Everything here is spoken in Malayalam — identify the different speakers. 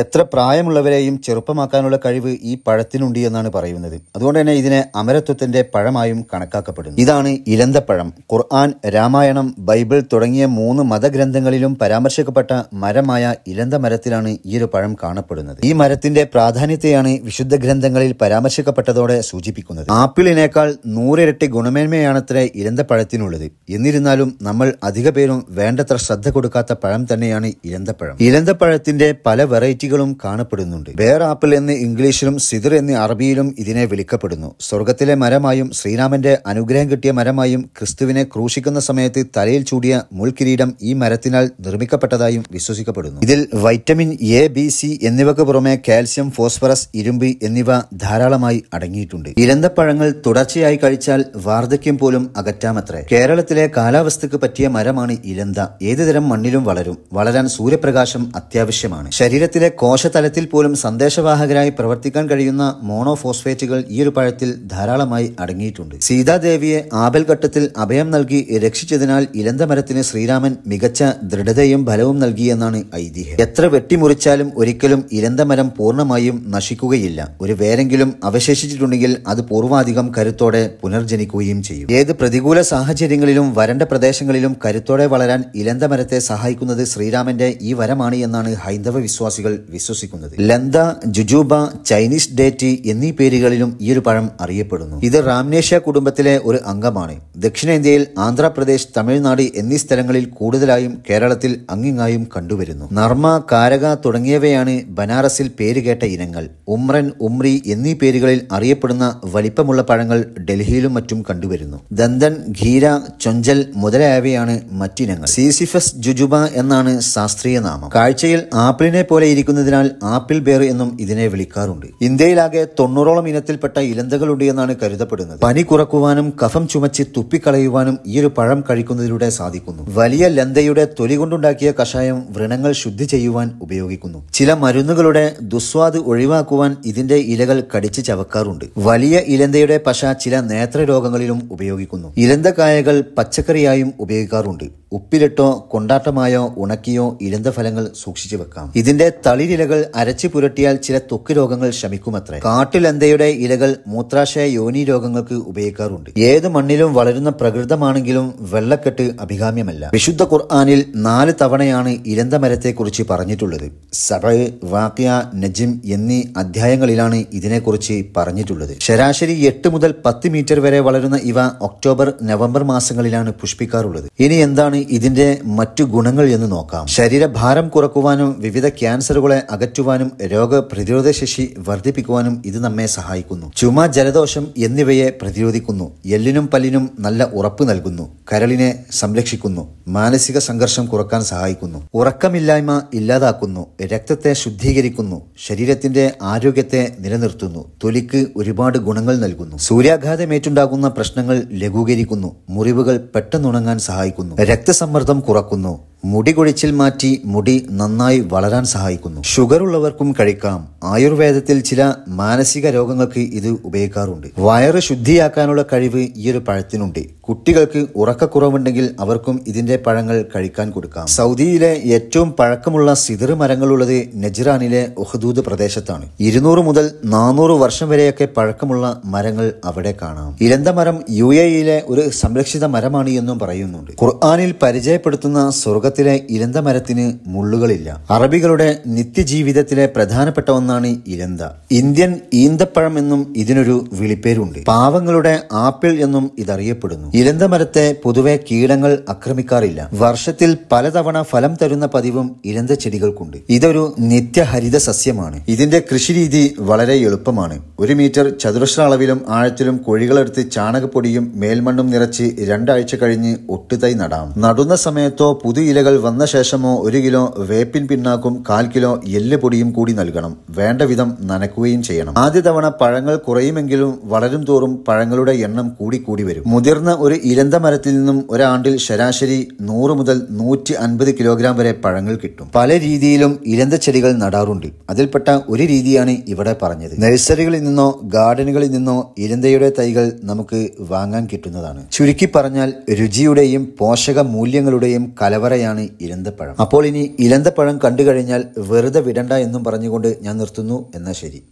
Speaker 1: എത്ര പ്രായമുള്ളവരെയും ചെറുപ്പമാക്കാനുള്ള കഴിവ് ഈ പഴത്തിനുണ്ട് എന്നാണ് പറയുന്നത് അതുകൊണ്ട് തന്നെ ഇതിനെ അമരത്വത്തിന്റെ പഴമായും കണക്കാക്കപ്പെടുന്നു ഇതാണ് ഇലന്തപ്പഴം ഖുർആൻ രാമായണം ബൈബിൾ തുടങ്ങിയ മൂന്ന് മതഗ്രന്ഥങ്ങളിലും പരാമർശിക്കപ്പെട്ട മരമായ ഇലന്ത മരത്തിലാണ് ഈ ഒരു പഴം കാണപ്പെടുന്നത് ഈ മരത്തിന്റെ പ്രാധാന്യത്തെയാണ് വിശുദ്ധ ഗ്രന്ഥങ്ങളിൽ പരാമർശിക്കപ്പെട്ടതോടെ സൂചിപ്പിക്കുന്നത് ആപ്പിളിനേക്കാൾ നൂറിരട്ടി ഗുണമേന്മയാണത്രേ ഇലന്തപ്പഴത്തിനുള്ളത് എന്നിരുന്നാലും നമ്മൾ അധിക പേരും വേണ്ടത്ര ശ്രദ്ധ കൊടുക്കാത്ത പഴം തന്നെയാണ് ഇലന്തപ്പഴം ഇലന്തപ്പഴത്തിന്റെ പല വെറൈറ്റി വെറൈറ്റികളും കാണപ്പെടുന്നുണ്ട് ബെയർ ആപ്പിൾ എന്ന് ഇംഗ്ലീഷിലും സിദർ എന്ന് അറബിയിലും ഇതിനെ വിളിക്കപ്പെടുന്നു സ്വർഗത്തിലെ മരമായും ശ്രീരാമന്റെ അനുഗ്രഹം കിട്ടിയ മരമായും ക്രിസ്തുവിനെ ക്രൂശിക്കുന്ന സമയത്ത് തലയിൽ ചൂടിയ മുൾക്കിരീടം ഈ മരത്തിനാൽ നിർമ്മിക്കപ്പെട്ടതായും വിശ്വസിക്കപ്പെടുന്നു ഇതിൽ വൈറ്റമിൻ എ ബി സി എന്നിവക്ക് പുറമെ കാൽസ്യം ഫോസ്ഫറസ് ഇരുമ്പ് എന്നിവ ധാരാളമായി അടങ്ങിയിട്ടുണ്ട് ഇലന്തപ്പഴങ്ങൾ തുടർച്ചയായി കഴിച്ചാൽ വാർദ്ധക്യം പോലും അകറ്റാമത്രേ കേരളത്തിലെ കാലാവസ്ഥയ്ക്ക് പറ്റിയ മരമാണ് ഇലന്ത ഏതുതരം മണ്ണിലും വളരും വളരാൻ സൂര്യപ്രകാശം അത്യാവശ്യമാണ് ശരീരത്തിലെ കോശതലത്തിൽ പോലും സന്ദേശവാഹകരായി പ്രവർത്തിക്കാൻ കഴിയുന്ന മോണോഫോസ്ഫേറ്റുകൾ ഈ ഒരു പഴത്തിൽ ധാരാളമായി അടങ്ങിയിട്ടുണ്ട് സീതാദേവിയെ ആപൽഘട്ടത്തിൽ അഭയം നൽകി രക്ഷിച്ചതിനാൽ ഇലന്തമരത്തിന് ശ്രീരാമൻ മികച്ച ദൃഢതയും ഫലവും നൽകിയെന്നാണ് ഐതിഹ്യം എത്ര വെട്ടിമുറിച്ചാലും ഒരിക്കലും ഇലന്തമരം പൂർണ്ണമായും നശിക്കുകയില്ല ഒരു വേരെങ്കിലും അവശേഷിച്ചിട്ടുണ്ടെങ്കിൽ അത് പൂർവാധികം കരുത്തോടെ പുനർജനിക്കുകയും ചെയ്യും ഏത് പ്രതികൂല സാഹചര്യങ്ങളിലും വരണ്ട പ്രദേശങ്ങളിലും കരുത്തോടെ വളരാൻ ഇലന്തമരത്തെ സഹായിക്കുന്നത് ശ്രീരാമന്റെ ഈ വരമാണ് എന്നാണ് ഹൈന്ദവ വിശ്വാസികൾ വിശ്വസിക്കുന്നത് ലന്ത ജുജൂബ ചൈനീസ് ഡേറ്റി എന്നീ പേരുകളിലും ഈ ഒരു പഴം അറിയപ്പെടുന്നു ഇത് റാംനേഷ്യ കുടുംബത്തിലെ ഒരു അംഗമാണ് ദക്ഷിണേന്ത്യയിൽ ആന്ധ്രാപ്രദേശ് തമിഴ്നാട് എന്നീ സ്ഥലങ്ങളിൽ കൂടുതലായും കേരളത്തിൽ അങ്ങിങ്ങായും കണ്ടുവരുന്നു നർമ്മ കാരക തുടങ്ങിയവയാണ് ബനാറസിൽ പേരുകേട്ട ഇനങ്ങൾ ഉമ്രൻ ഉമ്രി എന്നീ പേരുകളിൽ അറിയപ്പെടുന്ന വലിപ്പമുള്ള പഴങ്ങൾ ഡൽഹിയിലും മറ്റും കണ്ടുവരുന്നു ദന്തൻ ഘീര ചൊഞ്ചൽ മുതലായവയാണ് മറ്റിനങ്ങൾ സീസിഫസ് ജുജുബ എന്നാണ് ശാസ്ത്രീയ നാമം കാഴ്ചയിൽ ആപ്പിളിനെ പോലെ ഇരിക്കുന്ന ഉപയോഗിക്കുന്നതിനാൽ ആപ്പിൾ ബെയർ എന്നും ഇതിനെ വിളിക്കാറുണ്ട് ഇന്ത്യയിലാകെ തൊണ്ണൂറോളം ഇനത്തിൽപ്പെട്ട ഇലന്തകളുണ്ട് എന്നാണ് കരുതപ്പെടുന്നത് പനി കുറക്കുവാനും കഫം ചുമച്ച് തുപ്പിക്കളയുവാനും ഈ ഒരു പഴം കഴിക്കുന്നതിലൂടെ സാധിക്കുന്നു വലിയ ലന്തയുടെ തൊലി കൊണ്ടുണ്ടാക്കിയ കഷായം വ്രണങ്ങൾ ശുദ്ധി ചെയ്യുവാൻ ഉപയോഗിക്കുന്നു ചില മരുന്നുകളുടെ ദുസ്വാദ് ഒഴിവാക്കുവാൻ ഇതിന്റെ ഇലകൾ കടിച്ച് ചവക്കാറുണ്ട് വലിയ ഇലന്തയുടെ പശ ചില നേത്ര രോഗങ്ങളിലും ഉപയോഗിക്കുന്നു ഇലന്തകായകൾ പച്ചക്കറിയായും ഉപയോഗിക്കാറുണ്ട് ഉപ്പിലിട്ടോ കൊണ്ടാട്ടമായോ ഉണക്കിയോ ഇലന്തഫലങ്ങൾ സൂക്ഷിച്ചു വെക്കാം ഇതിന്റെ തളി തളിരിലകൾ അരച്ചു പുരട്ടിയാൽ ചില തൊക്ക് രോഗങ്ങൾ ശമിക്കുമത്രേ കാട്ടിലന്തയുടെ ഇലകൾ മൂത്രാശയ യോനി രോഗങ്ങൾക്ക് ഉപയോഗിക്കാറുണ്ട് ഏത് മണ്ണിലും വളരുന്ന പ്രകൃതമാണെങ്കിലും വെള്ളക്കെട്ട് അഭികാമ്യമല്ല വിശുദ്ധ ഖുർആാനിൽ നാല് തവണയാണ് ഇരന്ത മരത്തെക്കുറിച്ച് പറഞ്ഞിട്ടുള്ളത് സറ വാക്യ നജിം എന്നീ അധ്യായങ്ങളിലാണ് ഇതിനെക്കുറിച്ച് പറഞ്ഞിട്ടുള്ളത് ശരാശരി എട്ട് മുതൽ പത്ത് മീറ്റർ വരെ വളരുന്ന ഇവ ഒക്ടോബർ നവംബർ മാസങ്ങളിലാണ് പുഷ്പിക്കാറുള്ളത് ഇനി എന്താണ് ഇതിന്റെ മറ്റു ഗുണങ്ങൾ എന്ന് നോക്കാം ശരീരഭാരം കുറക്കുവാനും വിവിധ ക്യാൻസർ വൈറസുകളെ അകറ്റുവാനും രോഗപ്രതിരോധശേഷി വർദ്ധിപ്പിക്കുവാനും ഇത് നമ്മെ സഹായിക്കുന്നു ചുമ ജലദോഷം എന്നിവയെ പ്രതിരോധിക്കുന്നു എല്ലിനും പല്ലിനും നല്ല ഉറപ്പ് നൽകുന്നു കരളിനെ സംരക്ഷിക്കുന്നു മാനസിക സംഘർഷം കുറക്കാൻ സഹായിക്കുന്നു ഉറക്കമില്ലായ്മ ഇല്ലാതാക്കുന്നു രക്തത്തെ ശുദ്ധീകരിക്കുന്നു ശരീരത്തിന്റെ ആരോഗ്യത്തെ നിലനിർത്തുന്നു തൊലിക്ക് ഒരുപാട് ഗുണങ്ങൾ നൽകുന്നു സൂര്യാഘാതമേറ്റുണ്ടാകുന്ന പ്രശ്നങ്ങൾ ലഘൂകരിക്കുന്നു മുറിവുകൾ പെട്ടെന്നുണങ്ങാൻ സഹായിക്കുന്നു രക്തസമ്മർദ്ദം കുറക്കുന്നു മുടി കൊഴിച്ചിൽ മാറ്റി മുടി നന്നായി വളരാൻ സഹായിക്കുന്നു ഷുഗർ ഉള്ളവർക്കും കഴിക്കാം ആയുർവേദത്തിൽ ചില മാനസിക രോഗങ്ങൾക്ക് ഇത് ഉപയോഗിക്കാറുണ്ട് വയറ് ശുദ്ധിയാക്കാനുള്ള കഴിവ് ഈ ഒരു പഴത്തിനുണ്ട് കുട്ടികൾക്ക് ഉറക്കക്കുറവുണ്ടെങ്കിൽ അവർക്കും ഇതിന്റെ പഴങ്ങൾ കഴിക്കാൻ കൊടുക്കാം സൗദിയിലെ ഏറ്റവും പഴക്കമുള്ള സിതിർ മരങ്ങളുള്ളത് നജ്റാനിലെ ഒഹദൂദ് പ്രദേശത്താണ് ഇരുന്നൂറ് മുതൽ നാനൂറ് വർഷം വരെയൊക്കെ പഴക്കമുള്ള മരങ്ങൾ അവിടെ കാണാം ഇലന്ത മരം യു എയിലെ ഒരു സംരക്ഷിത മരമാണ് എന്നും പറയുന്നുണ്ട് ഖുർആാനിൽ പരിചയപ്പെടുത്തുന്ന സ്വർഗത്തിലെ ഇലന്ത മരത്തിന് മുള്ളുകളില്ല അറബികളുടെ നിത്യജീവിതത്തിലെ പ്രധാനപ്പെട്ട ഒന്ന് ഒന്നാണ് ഇലന്ത ഇന്ത്യൻ ഈന്തപ്പഴം എന്നും ഇതിനൊരു വിളിപ്പേരുണ്ട് പാവങ്ങളുടെ ആപ്പിൾ എന്നും ഇതറിയപ്പെടുന്നു ഇലന്ത മരത്തെ പൊതുവെ കീടങ്ങൾ ആക്രമിക്കാറില്ല വർഷത്തിൽ പലതവണ ഫലം തരുന്ന പതിവും ഇലന്ത ചെടികൾക്കുണ്ട് ഇതൊരു നിത്യഹരിത സസ്യമാണ് ഇതിന്റെ കൃഷിരീതി വളരെ എളുപ്പമാണ് ഒരു മീറ്റർ ചതുരശ്ര അളവിലും ആഴത്തിലും കോഴികളെടുത്ത് ചാണകപ്പൊടിയും മേൽമണ്ണും നിറച്ച് രണ്ടാഴ്ച കഴിഞ്ഞ് ഒട്ടുതൈ നടാം നടുന്ന സമയത്തോ പുതു ഇലകൾ വന്ന ശേഷമോ ഒരു കിലോ വേപ്പിൻ പിന്നാക്കും കാൽ കിലോ പൊടിയും കൂടി നൽകണം വേണ്ട വിധം നനക്കുകയും ചെയ്യണം ആദ്യ തവണ പഴങ്ങൾ കുറയുമെങ്കിലും വളരും തോറും പഴങ്ങളുടെ എണ്ണം കൂടിക്കൂടി വരും മുതിർന്ന ഒരു ഇലന്ത മരത്തിൽ നിന്നും ഒരാണ്ടിൽ ശരാശരി നൂറ് മുതൽ നൂറ്റി അൻപത് കിലോഗ്രാം വരെ പഴങ്ങൾ കിട്ടും പല രീതിയിലും ഇലന്ത ചെടികൾ നടാറുണ്ട് അതിൽപ്പെട്ട ഒരു രീതിയാണ് ഇവിടെ പറഞ്ഞത് നഴ്സറികളിൽ നിന്നോ ഗാർഡനുകളിൽ നിന്നോ ഇലന്തയുടെ തൈകൾ നമുക്ക് വാങ്ങാൻ കിട്ടുന്നതാണ് ചുരുക്കി പറഞ്ഞാൽ രുചിയുടെയും പോഷക മൂല്യങ്ങളുടെയും കലവറയാണ് ഇലന്തപ്പഴം അപ്പോൾ ഇനി ഇലന്തപ്പഴം കണ്ടു കഴിഞ്ഞാൽ വെറുതെ വിടണ്ട എന്നും പറഞ്ഞുകൊണ്ട് ഞാൻ നിർത്തി പുലർത്തുന്നു എന്നാൽ ശരി